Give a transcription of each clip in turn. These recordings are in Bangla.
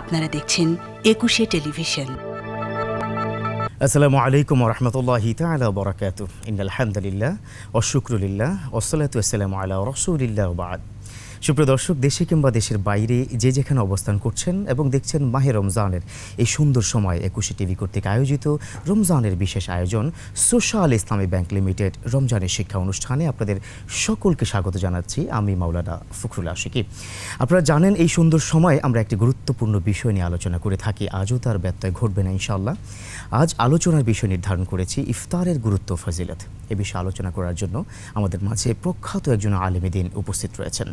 আপনারা দেখছেন একুশে টেলিভিশন আসসালামু আলাইকুম রহমতুল্লাহি তালা বরাকাত ইন আলহামদুলিল্লাহ অশুকরুলিল্লাহ ওসলাত আলা রসুলিল্লাহ বাদ সুপ্রিয় দর্শক দেশে কিংবা দেশের বাইরে যে যেখানে অবস্থান করছেন এবং দেখছেন মাহে রমজানের এই সুন্দর সময় একুশে টিভি কর্তৃক আয়োজিত রমজানের বিশেষ আয়োজন সোশ্যাল ইসলামী ব্যাংক লিমিটেড রমজানের শিক্ষা অনুষ্ঠানে আপনাদের সকলকে স্বাগত জানাচ্ছি আমি মাওলানা ফখরুল আশিকি আপনারা জানেন এই সুন্দর সময় আমরা একটি গুরুত্বপূর্ণ বিষয় নিয়ে আলোচনা করে থাকি আজও তার ব্যত্যয় ঘটবে না ইনশাল্লাহ আজ আলোচনার বিষয় নির্ধারণ করেছি ইফতারের গুরুত্ব ফজিলত এ বিষয়ে আলোচনা করার জন্য আমাদের মাঝে প্রখ্যাত একজন দিন উপস্থিত রয়েছেন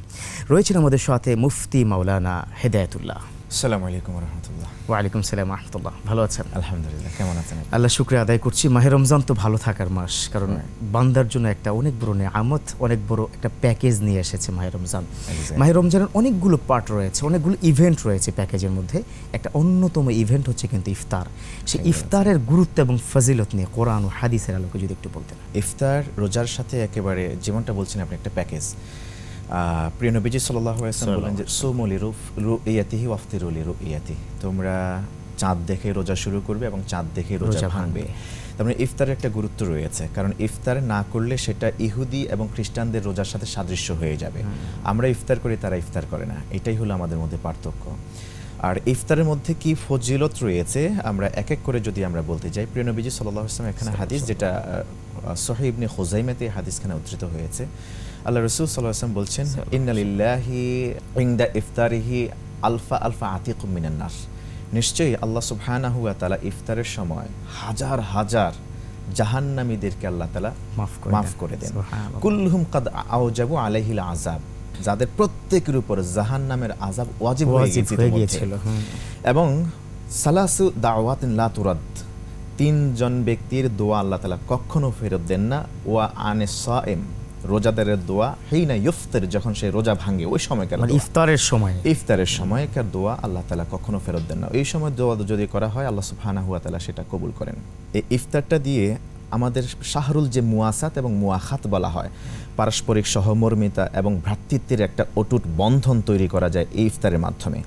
রয়েছেন আমাদের সাথে মুফতি মাওলানা হেদায়তুল্লাহ আসসালামু আলাইকুম রহমতুল্লাহ ওয়ালাইকুম সালাম রহমতুল্লাহ ভালো আছেন আলহামদুলিল্লাহ কেমন আছেন আল্লাহ শুক্রিয়া আদায় করছি মাহে রমজান তো ভালো থাকার মাস কারণ হ্যাঁ। বান্দার জন্য একটা অনেক বড় আমত অনেক বড় একটা প্যাকেজ নিয়ে এসেছে মাহে রমজান মাহে রমজানের অনেকগুলো পার্ট রয়েছে অনেকগুলো ইভেন্ট রয়েছে প্যাকেজের মধ্যে একটা অন্যতম ইভেন্ট হচ্ছে কিন্তু ইফতার সে ইফতারের গুরুত্ব এবং ফজিলত নিয়ে কোরআন ও হাদিসের আলোকে যদি একটু বলতেন ইফতার রোজার সাথে একেবারে যেমনটা বলছেন আপনি একটা প্যাকেজ প্রিয় নবীজি সাল্লাম বলেন যে সোমলি রুফ রু ইয়াতিহি ওয়াফতিরুলি রু ইয়াতি তোমরা চাঁদ দেখে রোজা শুরু করবে এবং চাঁদ দেখে রোজা ভাঙবে তারপরে ইফতারের একটা গুরুত্ব রয়েছে কারণ ইফতার না করলে সেটা ইহুদি এবং খ্রিস্টানদের রোজার সাথে সাদৃশ্য হয়ে যাবে আমরা ইফতার করি তারা ইফতার করে না এটাই হলো আমাদের মধ্যে পার্থক্য আর ইফতারের মধ্যে কি ফজিলত রয়েছে আমরা এক এক করে যদি আমরা বলতে যাই প্রিয় নবীজি সাল্লাহ ইসলাম এখানে হাদিস যেটা সোহেবনে হোজাইমেতে হাদিসখানে উদ্ধৃত হয়েছে আল্লাহ রসুল সাল্লাম বলছেন ইন্নালিল্লাহি ইন্দা ইফতারিহি আলফা আলফা আতিক মিনান্নাস নিশ্চয়ই আল্লাহ সুবহানাহু ওয়া তাআলা ইফতারের সময় হাজার হাজার জাহান্নামীদেরকে আল্লাহ তাআলা মাফ করে দেন কুল্লুহুম কাদ আওজাবু আলাইহিল আযাব যাদের প্রত্যেকের উপর জাহান্নামের আযাব ওয়াজিব হয়ে গিয়েছিল এবং সালাসু দাওয়াতিন লা তুরাদ তিনজন ব্যক্তির দোয়া আল্লাহ তাআলা কখনো ফেরত দেন না ওয়া আনে সাইম রোজাদারের দোয়া হেই না ইফতার যখন সে রোজা ভাঙে ওই সময়কার মানে ইফতারের সময় ইফতারের সময়কার দোয়া আল্লাহ তালা কখনো ফেরত দেন না এই সময় দোয়া যদি করা হয় আল্লাহ সুফানা হুয়া তালা সেটা কবুল করেন এই ইফতারটা দিয়ে আমাদের শাহরুল যে মুয়াসাত এবং মুয়াখাত বলা হয় পারস্পরিক সহমর্মিতা এবং ভ্রাতৃত্বের একটা অটুট বন্ধন তৈরি করা যায় এই ইফতারের মাধ্যমে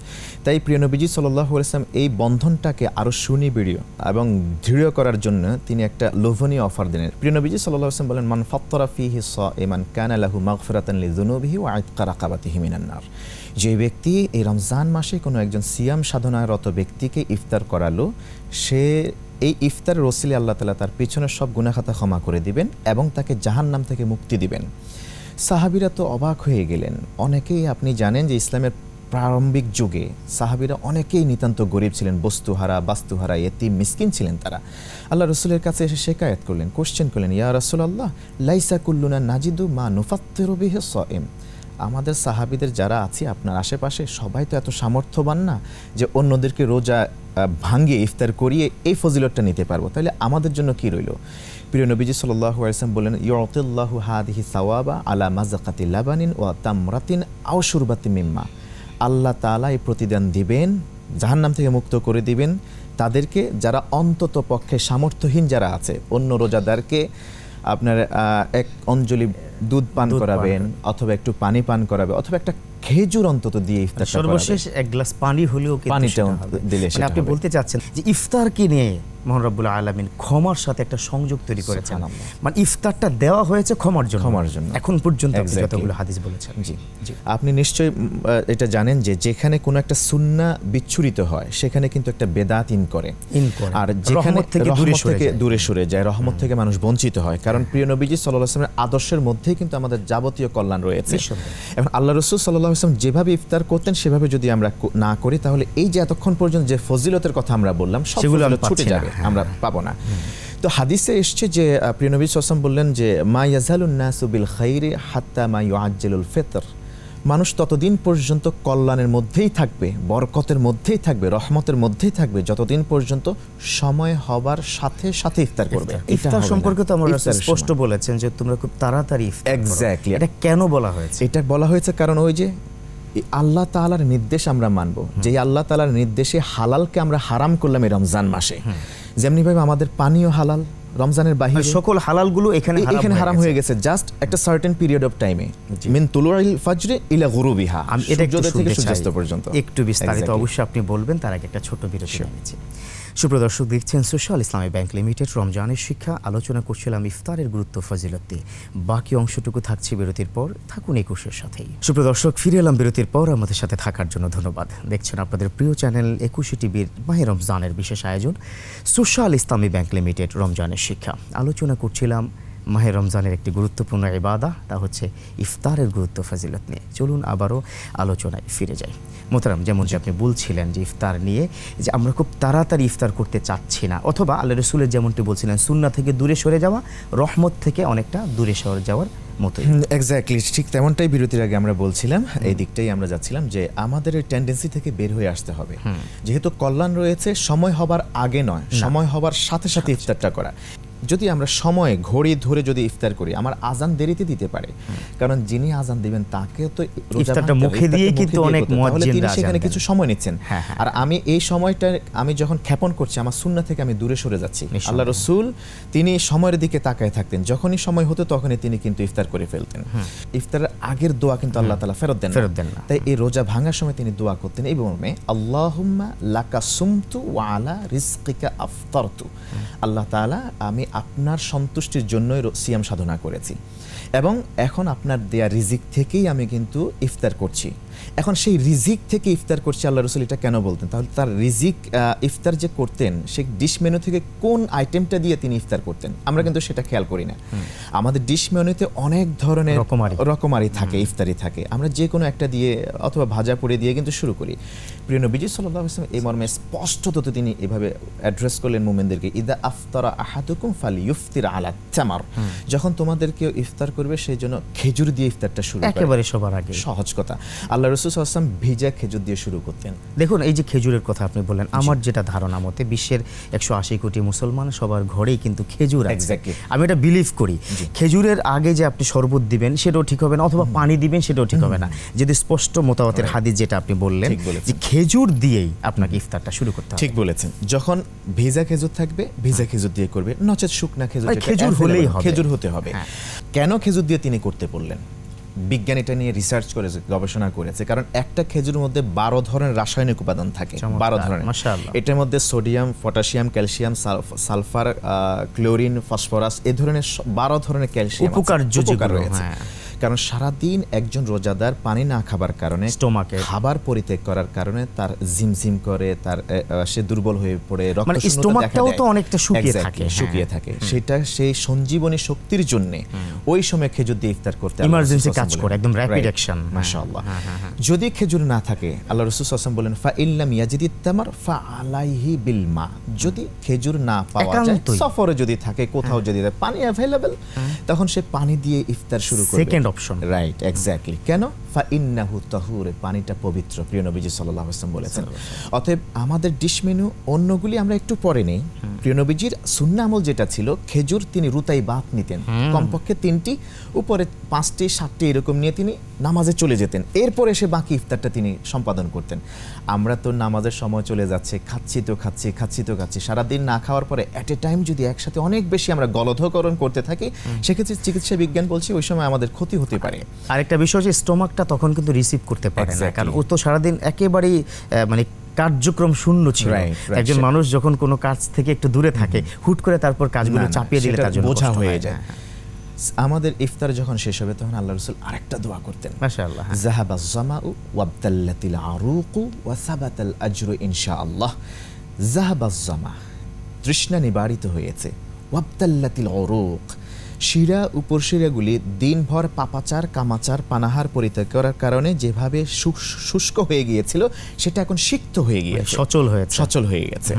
তাই প্রিয়নবীজি সাল্লাম এই বন্ধনটাকে আরও সুনিবিড় এবং দৃঢ় করার জন্য তিনি একটা লোভনীয় অফার দিলেন প্রিয়নবীজি সাল্লাহ বলেন মান ফত্তরাফি স ইমান কান আলাহু মাগফিরাতলি জুনুবিহি ও আয়তকার রাকাবাতি হিমিনান্নার যে ব্যক্তি এই রমজান মাসে কোনো একজন সিয়াম সাধনারত ব্যক্তিকে ইফতার করালো সে এই ইফতারের ওসিলে আল্লাহ তালা তার পিছনের সব গুণাখাতা ক্ষমা করে দিবেন এবং তাকে জাহান নাম থেকে মুক্তি দিবেন সাহাবিরা তো অবাক হয়ে গেলেন অনেকেই আপনি জানেন যে ইসলামের প্রারম্ভিক যুগে সাহাবিরা অনেকেই নিতান্ত গরিব ছিলেন বস্তুহারা বাস্তুহারা এতি মিসকিন ছিলেন তারা আল্লাহ রসুলের কাছে এসে শেখায়ত করলেন কোশ্চেন করলেন ইয়া রসুল আল্লাহ লাইসা কুল্লুনা নাজিদু মা নুফাত্তের বিহে স এম আমাদের সাহাবিদের যারা আছে আপনার আশেপাশে সবাই তো এত সামর্থ্যবান না যে অন্যদেরকে রোজা ভাঙিয়ে ইফতার করিয়ে এই ফজিলতটা নিতে পারবো তাহলে আমাদের জন্য কি রইল প্রিয় নবীজি সাল্লাহ আলসালাম বললেন ইয়তুল্লাহু হাদিহি সাওয়াবা আলা মাজাকাতি লাবানিন ও তামরাতিন আওসুরবাতি মিম্মা আল্লাহ তালা এই প্রতিদান দিবেন জাহান্নাম থেকে মুক্ত করে দিবেন তাদেরকে যারা অন্তত পক্ষে সামর্থ্যহীন যারা আছে অন্য রোজাদারকে আপনার এক অঞ্জলি দুধ পান করাবেন অথবা একটু পানি পান করাবে অথবা একটা খেজুর অন্তত দিয়ে ইফতার সর্বশেষ এক গ্লাস পানি হলেও পানিটা দিলে মানে সেটা আপনি বলতে চাচ্ছেন যে ইফতারকে নিয়ে মোহন আলমিন ক্ষমার সাথে একটা সংযোগ তৈরি করেছেন মানে ইফতারটা দেওয়া হয়েছে ক্ষমার জন্য ক্ষমার জন্য এখন পর্যন্ত যতগুলো হাদিস বলেছেন জি আপনি নিশ্চয়ই এটা জানেন যে যেখানে কোনো একটা সুন্না বিচ্ছুরিত হয় সেখানে কিন্তু একটা বেদাত ইন করে ইন করে আর যেখানে থেকে দূরে সরে যায় রহমত থেকে মানুষ বঞ্চিত হয় কারণ প্রিয় নবীজি সাল্লাহ আসলামের আদর্শের মধ্যেই কিন্তু আমাদের যাবতীয় কল্যাণ রয়েছে এবং আল্লাহ রসুল সাল্লাহ সাল্লাম যেভাবে ইফতার করতেন সেভাবে যদি আমরা না করি তাহলে এই যে এতক্ষণ পর্যন্ত যে ফজিলতের কথা আমরা বললাম সেগুলো ছুটে যাবে হ্যাঁ। আমরা পাবো না তো হাদিসে এসছে যে প্রিয়নবী সাল্লাম বললেন যে মা ইয়াজালুন্নাসু বিল খাইরে হাত্তা মা ইউ আজ্জেলুল ফেতর মানুষ ততদিন পর্যন্ত কল্যাণের মধ্যেই থাকবে বরকতের মধ্যেই থাকবে রহমতের মধ্যেই থাকবে যতদিন পর্যন্ত সময় হবার সাথে সাথে ইফতার করবে ইফতার সম্পর্কে তো আমরা স্পষ্ট বলেছেন যে তোমরা খুব তাড়াতাড়ি এক্স্যাক্টলি এটা কেন বলা হয়েছে এটা বলা হয়েছে কারণ ওই যে আল্লাহ তালার নির্দেশ আমরা মানবো যে আল্লাহ তালার নির্দেশে হালালকে আমরা হারাম করলাম এই রমজান মাসে যেমনিভাবে আমাদের পানীয় হালাল রমজানের বাহিরে মানে সকল হালালগুলো এখানে এখানে হারাম হয়ে গেছে জাস্ট একটা সার্টেন পিরিয়ড অফ টাইমে মিন তুলুরাইল ফাজরে ইলা গুরুবিহা আমি এটা থেকে সূর্যাস্ত পর্যন্ত একটু বিস্তারিত অবশ্যই আপনি বলবেন তার আগে একটা ছোট বিরতি নিয়েছি সুপ্রদর্শক দেখছেন সোশ্যাল ইসলামী ব্যাংক লিমিটেড রমজানের শিক্ষা আলোচনা করছিলাম ইফতারের গুরুত্ব ফজিলতি বাকি অংশটুকু থাকছে বিরতির পর থাকুন একুশের সাথেই সুপ্রদর্শক ফিরে এলাম বিরতির পর আমাদের সাথে থাকার জন্য ধন্যবাদ দেখছেন আপনাদের প্রিয় চ্যানেল একুশে টিভির মাহে রমজানের বিশেষ আয়োজন সোশ্যাল ইসলামী ব্যাংক লিমিটেড রমজানের শিক্ষা আলোচনা করছিলাম মাহে রমজানের একটি গুরুত্বপূর্ণ এবাদা তা হচ্ছে ইফতারের গুরুত্ব ফাজিলত নিয়ে চলুন আবারও আলোচনায় ফিরে যাই মোতারাম যেমন যে আপনি বলছিলেন যে ইফতার নিয়ে যে আমরা খুব তাড়াতাড়ি ইফতার করতে চাচ্ছি না অথবা আল্লাহ রসুলের যেমনটি বলছিলেন সুন্না থেকে দূরে সরে যাওয়া রহমত থেকে অনেকটা দূরে সরে যাওয়ার মতো এক্স্যাক্টলি ঠিক তেমনটাই বিরতির আগে আমরা বলছিলাম এই দিকটাই আমরা যাচ্ছিলাম যে আমাদের এই টেন্ডেন্সি থেকে বের হয়ে আসতে হবে যেহেতু কল্যাণ রয়েছে সময় হবার আগে নয় সময় হবার সাথে সাথে ইফতারটা করা যদি আমরা সময়ে ঘড়ি ধরে যদি ইফতার করি আমার আজান দেরিতে দিতে পারে কারণ যিনি আজান দিবেন তাকে তো ইফতারটা মুখে দিয়ে কিন্তু অনেক তিনি সেখানে কিছু সময় নিচ্ছেন হ্যাঁ, হ্যাঁ। আর আমি এই সময়টা আমি যখন ক্ষেপণ করছি আমার সুন্না থেকে আমি দূরে সরে যাচ্ছি আল্লাহ রসুল তিনি সময়ের দিকে তাকায় থাকতেন যখনই সময় হতো তখনই তিনি কিন্তু ইফতার করে ফেলতেন ইফতারের আগের দোয়া কিন্তু আল্লাহ তালা ফেরত দেন ফেরত দেন তাই এই রোজা ভাঙার সময় তিনি দোয়া করতেন এই মর্মে আল্লাহুম্মা লাকা সুমতু ওয়ালা রিস্কিকা আফতারতু আল্লাহ তালা আমি আপনার সন্তুষ্টির জন্যই সিয়াম সাধনা করেছি এবং এখন আপনার দেয়া রিজিক থেকেই আমি কিন্তু ইফতার করছি এখন সেই রিজিক থেকে ইফতার করছে আল্লাহ রসুল এটা কেন বলতেন তাহলে তার রিজিক ইফতার যে করতেন সেই ডিশ মেনু থেকে কোন আইটেমটা দিয়ে তিনি ইফতার করতেন আমরা কিন্তু সেটা খেয়াল করি না আমাদের ডিশ মেনুতে অনেক ধরনের রকমারি থাকে ইফতারি থাকে আমরা যে কোনো একটা দিয়ে অথবা ভাজা পুড়ে দিয়ে কিন্তু শুরু করি প্রিয় নবীজি সাল্লাহ ইসলাম এই মর্মে স্পষ্টত তিনি এভাবে অ্যাড্রেস করলেন মোমেনদেরকে ইদা আফতারা আহাতুকুম ফাল ইফতির আলা চামার যখন তোমাদের কেউ ইফতার করবে সেই জন্য খেজুর দিয়ে ইফতারটা শুরু একেবারে সবার আগে সহজ কথা আল্লাহ রসুসাম ভিজা খেজুর দিয়ে শুরু করতেন দেখুন এই যে খেজুরের কথা আপনি বললেন আমার যেটা ধারণা মতে বিশ্বের একশো আশি কোটি মুসলমান সবার ঘরেই কিন্তু খেজুর আছে আমি এটা বিলিভ করি খেজুরের আগে যে আপনি শরবত দিবেন সেটাও ঠিক হবে না অথবা পানি দিবেন সেটাও ঠিক হবে না যদি স্পষ্ট মোতাবাতের হাদিস যেটা আপনি বললেন খেজুর দিয়েই আপনাকে ইফতারটা শুরু করতে হবে ঠিক বলেছেন যখন ভেজা খেজুর থাকবে ভেজা হ্যাঁ। খেজুর দিয়ে করবে নচেত শুকনা খেজুর খেজুর হলেই খেজুর হতে হবে হ্যাঁ। কেন খেজুর দিয়ে তিনি করতে বললেন বিজ্ঞান এটা নিয়ে রিসার্চ করেছে গবেষণা করেছে কারণ একটা খেজুর মধ্যে বারো ধরনের রাসায়নিক উপাদান থাকে বারো ধরনের এটার মধ্যে sodium potassium calcium sulphur chlorine phosphorus এ ধরনের বারো ধরনের ক্যালসিয়াম রয়েছে হ্যাঁ। কারণ সারা দিন একজন রোজাদার পানি না খাবার কারণে স্টোমাকে খাবার পরিত্যাগ করার কারণে তার ঝিমঝিম করে তার সে দুর্বল হয়ে পড়ে মানে স্টোমাকটাও তো অনেকটা শুকিয়ে থাকে হ্যাঁ। শুকিয়ে থাকে সেটা সেই সঞ্জীবনী শক্তির জন্য ওই সময় খেজুর দিয়ে ইফতার করতে ইমার্জেন্সি কাজ করে একদম র‍্যাপিড অ্যাকশন মাশাআল্লাহ হ্যাঁ, হ্যাঁ, যদি খেজুর না থাকে আল্লাহ রাসূল সাল্লাল্লাহু আলাইহি ওয়া সাল্লাম বলেন ফা ইল্লাম ইয়াজিদি তামার ফা আলাইহি বিল মা যদি খেজুর না পাওয়া যায় সফরে যদি থাকে কোথাও যদি পানি অ্যাভেলেবল তখন সে পানি দিয়ে ইফতার শুরু করবে সেকেন্ড অপশন রাইট এক্স্যাক্টলি কেন ফা ইন্নাহু তাহুর পানিটা পবিত্র প্রিয় নবীজি সাল্লাহ আসলাম বলেছেন অতএব আমাদের ডিশ মেনু অন্যগুলি আমরা একটু পরে নেই প্রিয় নবীজির সুন্নামল যেটা ছিল খেজুর তিনি রুতাই বাত নিতেন কমপক্ষে তিনটি উপরে পাঁচটি সাতটি এরকম নিয়ে তিনি নামাজে চলে যেতেন এরপর এসে বাকি ইফতারটা তিনি সম্পাদন করতেন আমরা তো নামাজের সময় চলে যাচ্ছে খাচ্ছি তো খাচ্ছি খাচ্ছি তো খাচ্ছি সারাদিন না খাওয়ার পরে অ্যাট এ টাইম যদি একসাথে অনেক বেশি আমরা গলধকরণ করতে থাকি সেক্ষেত্রে চিকিৎসা বিজ্ঞান বলছে ওই সময় আমাদের ক্ষতি হতে পারে আরেকটা বিষয় যে স্টোমাকটা তখন কিন্তু রিসিভ করতে পারে না কারণ ও তো সারাদিন একেবারেই মানে কার্যক্রম শূন্য ছিল একজন মানুষ যখন কোনো কাজ থেকে একটু দূরে থাকে হুট করে তারপর কাজগুলো চাপিয়ে দিলে বোঝা হয়ে যায় হ্যাঁ, হ্যাঁ। আমাদের ইফতার যখন শেষ হবে তখন আল্লাহ রসুল আরেকটা দোয়া করতেন মাশাআল্লাহ জাহাবা হ্যাঁ। জামাউ ওয়াবতাল্লাতিল আরুকু ওয়া ইনশাআল্লাহ জাহাবা জামা তৃষ্ণা নিবারিত হয়েছে ওয়াবতাল্লাতিল অরুক শিরা উপশিরাগুলি দিনভর পাপাচার কামাচার পানাহার পরিত্যাগ করার কারণে যেভাবে শুষ্ক হয়ে গিয়েছিল সেটা এখন সিক্ত হয়ে মানে গিয়েছে সচল হয়ে সচল হয়ে গেছে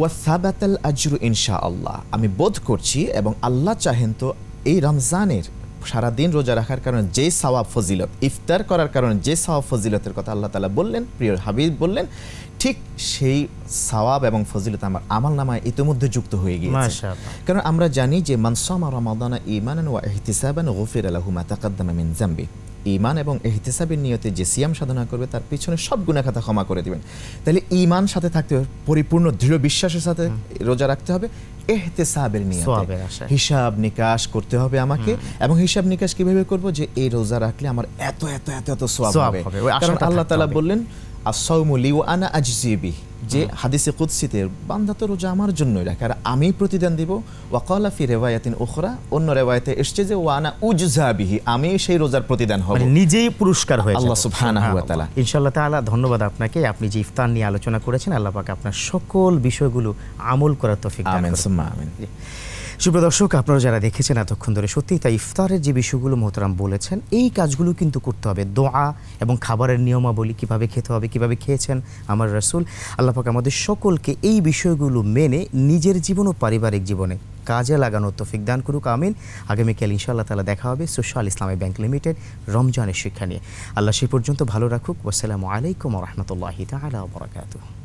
ওয়াসাবাতাল আজরু ইনশা আল্লাহ আমি বোধ করছি এবং আল্লাহ চাহেন তো এই রমজানের সারাদিন রোজা রাখার কারণে যে সওয়াব ফজিলত ইফতার করার কারণে যে সওয়াব ফজিলতের কথা আল্লাহ তালা বললেন প্রিয় হাবিব বললেন ঠিক সেই সওয়াব এবং ফজিলত আমার আমল নামায় ইতিমধ্যে যুক্ত হয়ে গিয়েছে কারণ আমরা জানি যে মানসামা রমাদানা ইমান ওয়া ইহতিসাবান গফির আলাহুমা তাকাদ্দামা মিন জাম্বি ইমান এবং এহতেসাবের নিয়তে যে সিয়াম সাধনা করবে তার পিছনে সব গুণাখাতা ক্ষমা করে দিবেন তাহলে ইমান সাথে থাকতে পরিপূর্ণ দৃঢ় বিশ্বাসের সাথে রোজা রাখতে হবে এহতেসাবের নিয়ে হিসাব নিকাশ করতে হবে আমাকে এবং হিসাব নিকাশ কিভাবে করব যে এই রোজা রাখলে আমার এত এত এত এত সোয়াব হবে কারণ আল্লাহ তাআলা বললেন আসাউমু ও আনা আজজিবি যে হাদিসে কুৎসিতে বান্ধা তো রোজা আমার জন্যই রাখে আর আমি প্রতিদান দিব ওয়াকলা ফি রেওয়ায়াতিন ওখরা অন্য রেওয়ায়তে এসছে যে ওয়ানা উজাবিহি আমি সেই রোজার প্রতিদান হবে মানে নিজেই পুরস্কার হয়ে আল্লাহ সুবহানাহু হ্যাঁ, ইনশাল্লাহ তালা ধন্যবাদ আপনাকে আপনি যে ইফতার নিয়ে আলোচনা করেছেন আল্লাহ পাক আপনার সকল বিষয়গুলো আমল করার তফিক আমিন সুম্মা আমিন সুপ্রদর্শক আপনারা যারা দেখেছেন এতক্ষণ ধরে সত্যি তাই ইফতারের যে বিষয়গুলো মোহতারাম বলেছেন এই কাজগুলো কিন্তু করতে হবে দোয়া এবং খাবারের নিয়মাবলী কিভাবে খেতে হবে কিভাবে খেয়েছেন আমার রসুল আল্লাপাক আমাদের সকলকে এই বিষয়গুলো মেনে নিজের জীবন ও পারিবারিক জীবনে কাজে লাগানোর তৌফিক দান করুক আমিন আগামীকাল ইনশাআল্লাহ তালা দেখা হবে সোশ্যাল ইসলামী ব্যাংক লিমিটেড রমজানের শিক্ষা নিয়ে আল্লাহ সেই পর্যন্ত ভালো রাখুক ওসালামু আলাইকুম রহমতুল্লাহ তালা বরাকাতু